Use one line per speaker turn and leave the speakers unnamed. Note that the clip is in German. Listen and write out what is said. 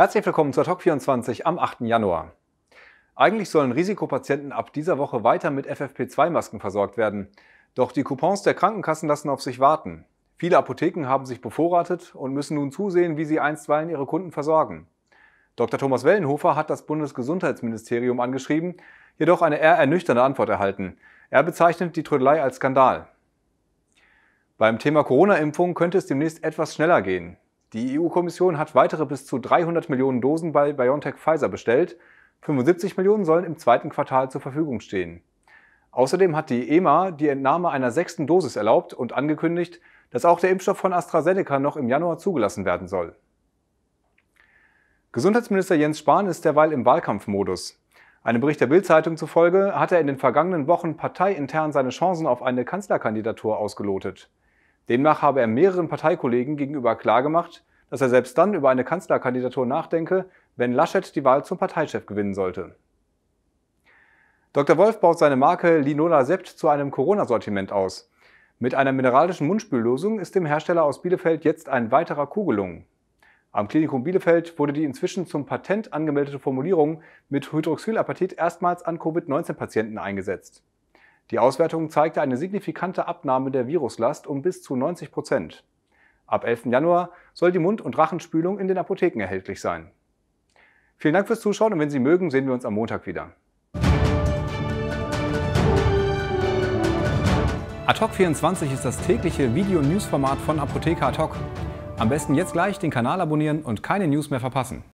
Herzlich willkommen zur Talk24 am 8. Januar. Eigentlich sollen Risikopatienten ab dieser Woche weiter mit FFP2-Masken versorgt werden. Doch die Coupons der Krankenkassen lassen auf sich warten. Viele Apotheken haben sich bevorratet und müssen nun zusehen, wie sie einstweilen ihre Kunden versorgen. Dr. Thomas Wellenhofer hat das Bundesgesundheitsministerium angeschrieben, jedoch eine eher ernüchternde Antwort erhalten. Er bezeichnet die Trödelei als Skandal. Beim Thema Corona-Impfung könnte es demnächst etwas schneller gehen. Die EU-Kommission hat weitere bis zu 300 Millionen Dosen bei BioNTech Pfizer bestellt. 75 Millionen sollen im zweiten Quartal zur Verfügung stehen. Außerdem hat die EMA die Entnahme einer sechsten Dosis erlaubt und angekündigt, dass auch der Impfstoff von AstraZeneca noch im Januar zugelassen werden soll. Gesundheitsminister Jens Spahn ist derweil im Wahlkampfmodus. Einem Bericht der Bild-Zeitung zufolge hat er in den vergangenen Wochen parteiintern seine Chancen auf eine Kanzlerkandidatur ausgelotet. Demnach habe er mehreren Parteikollegen gegenüber klargemacht, dass er selbst dann über eine Kanzlerkandidatur nachdenke, wenn Laschet die Wahl zum Parteichef gewinnen sollte. Dr. Wolf baut seine Marke Linola Sept zu einem Corona-Sortiment aus. Mit einer mineralischen Mundspüllosung ist dem Hersteller aus Bielefeld jetzt ein weiterer Kuh gelungen. Am Klinikum Bielefeld wurde die inzwischen zum Patent angemeldete Formulierung mit Hydroxylapatit erstmals an Covid-19-Patienten eingesetzt. Die Auswertung zeigte eine signifikante Abnahme der Viruslast um bis zu 90 Prozent. Ab 11. Januar soll die Mund- und Rachenspülung in den Apotheken erhältlich sein. Vielen Dank fürs Zuschauen und wenn Sie mögen, sehen wir uns am Montag wieder. Adhoc 24 ist das tägliche Video-News-Format von Apotheker Adhoc. Am besten jetzt gleich den Kanal abonnieren und keine News mehr verpassen.